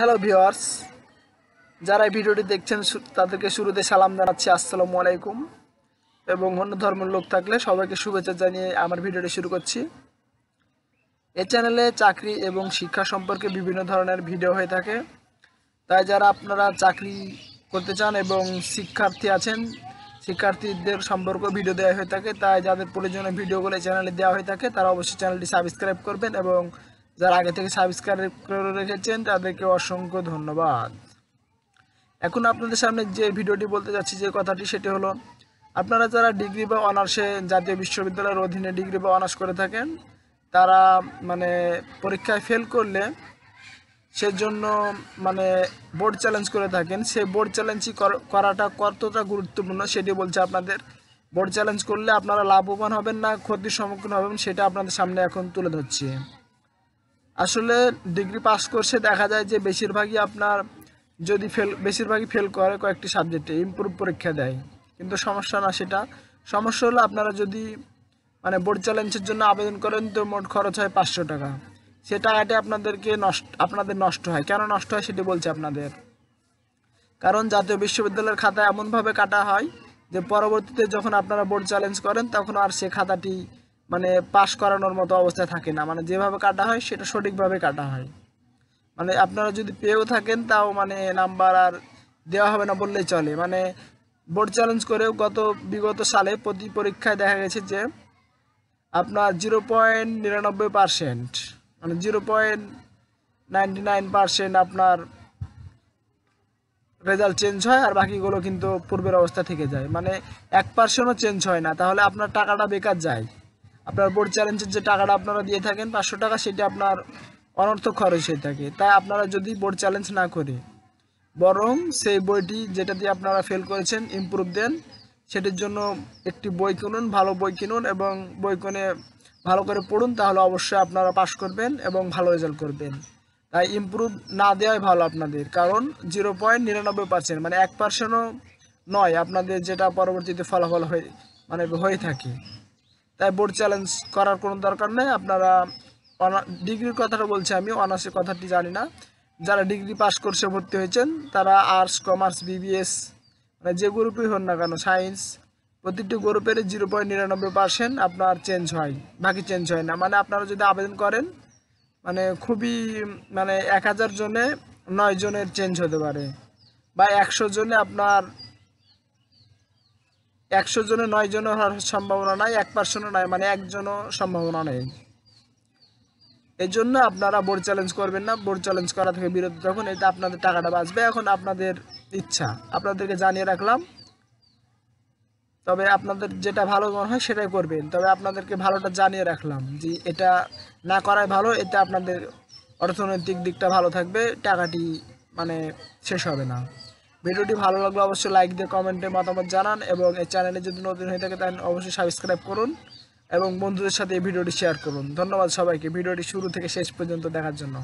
hello viewers যারা এই ভিডিওটি দেখছেন তাদেরকে শুরুতে সালাম জানাচ্ছি আসসালামু আলাইকুম এবং অন্য ধর্মের লোক থাকলে সবাইকে শুভেচ্ছা জানিয়ে আমার ভিডিওটি শুরু করছি এ চ্যানেলে চাকরি এবং শিক্ষা সম্পর্কে বিভিন্ন ধরনের ভিডিও হয়ে থাকে তাই যারা আপনারা চাকরি করতে চান এবং শিক্ষার্থী আছেন শিক্ষার্থীদের সম্পর্ক ভিডিও দেওয়া হয়ে থাকে তাই যাদের প্রয়োজনীয় ভিডিওগুলো চ্যানেলে দেওয়া হয়ে থাকে তারা অবশ্যই চ্যানেলটি সাবস্ক্রাইব করবেন এবং যারা আগে থেকে সাবস্ক্রাইব করে রেখেছেন তাদেরকে অসংখ্য ধন্যবাদ এখন আপনাদের সামনে যে ভিডিওটি বলতে যাচ্ছি যে কথাটি সেটি হলো আপনারা যারা ডিগ্রি বা অনার্সে জাতীয় বিশ্ববিদ্যালয়ের অধীনে ডিগ্রি বা অনার্স করে থাকেন তারা মানে পরীক্ষায় ফেল করলে সেজন্য মানে বোর্ড চ্যালেঞ্জ করে থাকেন সে বোর্ড চ্যালেঞ্জই করাটা কতটা গুরুত্বপূর্ণ সেটি বলছে আপনাদের বোর্ড চ্যালেঞ্জ করলে আপনারা লাভবান হবেন না ক্ষতির সম্মুখীন হবেন সেটা আপনাদের সামনে এখন তুলে ধরছি আসলে ডিগ্রি পাস করছে দেখা যায় যে বেশিরভাগই আপনার যদি ফেল বেশিরভাগই ফেল করে কয়েকটি সাবজেক্টে ইম্প্রুভ পরীক্ষা দেয় কিন্তু সমস্যা না সেটা সমস্যা হলো আপনারা যদি মানে বোর্ড চ্যালেঞ্জের জন্য আবেদন করেন তো মোট খরচ হয় পাঁচশো টাকা সে টাকাটি আপনাদেরকে নষ্ট আপনাদের নষ্ট হয় কেন নষ্ট হয় সেটি বলছে আপনাদের কারণ জাতীয় বিশ্ববিদ্যালয়ের খাতা এমনভাবে কাটা হয় যে পরবর্তীতে যখন আপনারা বোর্ড চ্যালেঞ্জ করেন তখন আর সে খাতাটি মানে পাস করানোর মতো অবস্থায় থাকে না মানে যেভাবে কাটা হয় সেটা সঠিকভাবে কাটা হয় মানে আপনারা যদি পেয়েও থাকেন তাও মানে নাম্বার আর দেওয়া হবে না বললেই চলে মানে বোর্ড চ্যালেঞ্জ করেও গত বিগত সালে প্রতি পরীক্ষায় দেখা গেছে যে আপনার জিরো পয়েন্ট নিরানব্বই পারসেন্ট মানে zero point ninety nine percent আপনার রেজাল্ট চেঞ্জ হয় আর বাকিগুলো কিন্তু পূর্বের অবস্থা থেকে যায় মানে এক পার্সেন্টও চেঞ্জ হয় না তাহলে আপনার টাকাটা বেকার যায় আপনার বোর্ড চ্যালেঞ্জের যে টাকাটা আপনারা দিয়ে থাকেন পাঁচশো টাকা সেটি আপনার অনর্থ খরচ হয়ে থাকে তাই আপনারা যদি বোর্ড চ্যালেঞ্জ না করে বরং সেই বইটি যেটা দিয়ে আপনারা ফেল করেছেন ইম্প্রুভ দেন সেটির জন্য একটি বই কিনুন ভালো বই কিনুন এবং বই কিনে ভালো করে পড়ুন তাহলে অবশ্যই আপনারা পাশ করবেন এবং ভালো রেজাল্ট করবেন তাই ইম্প্রুভ না দেওয়াই ভালো আপনাদের কারণ জিরো পয়েন্ট নিরানব্বই পার্সেন্ট মানে এক পার্সেন্টও নয় আপনাদের যেটা পরবর্তীতে ফলাফল হয়ে মানে হয়ে থাকে তাই বোর্ড চ্যালেঞ্জ করার কোনো দরকার নেই আপনারা ডিগ্রির কথাটা বলছি আমি অনার্সের কথাটি জানি না যারা ডিগ্রি পাস করছে ভর্তি হয়েছেন তারা আর্টস কমার্স বিবিএস মানে যে গ্রুপই হন না কেন সায়েন্স প্রতিটি গ্রুপের জিরো পয়েন্ট নিরানব্বই পার্সেন্ট আপনার চেঞ্জ হয় বাকি চেঞ্জ হয় না মানে আপনারা যদি আবেদন করেন মানে খুবই মানে এক হাজার জনে নয় জনের চেঞ্জ হতে পারে বা একশো জনে আপনার একশো জনে নয় জনের হওয়ার সম্ভাবনা নাই এক পার্সেন্টও নাই মানে একজনও সম্ভাবনা নেই এই জন্য আপনারা বোর্ড চ্যালেঞ্জ করবেন না বোর্ড চ্যালেঞ্জ করা থেকে বিরত থাকুন এতে আপনাদের টাকাটা বাঁচবে এখন আপনাদের ইচ্ছা আপনাদেরকে জানিয়ে রাখলাম তবে আপনাদের যেটা ভালো মনে হয় সেটাই করবেন তবে আপনাদেরকে ভালোটা জানিয়ে রাখলাম যে এটা না করাই ভালো এতে আপনাদের অর্থনৈতিক দিকটা ভালো থাকবে টাকাটি মানে শেষ হবে না ভিডিওটি ভালো লাগলে অবশ্যই লাইক দিয়ে কমেন্টে মতামত জানান এবং এই চ্যানেলে যদি নতুন হয়ে থাকে তাহলে অবশ্যই সাবস্ক্রাইব করুন এবং বন্ধুদের সাথে এই ভিডিওটি শেয়ার করুন ধন্যবাদ সবাইকে ভিডিওটি শুরু থেকে শেষ পর্যন্ত দেখার জন্য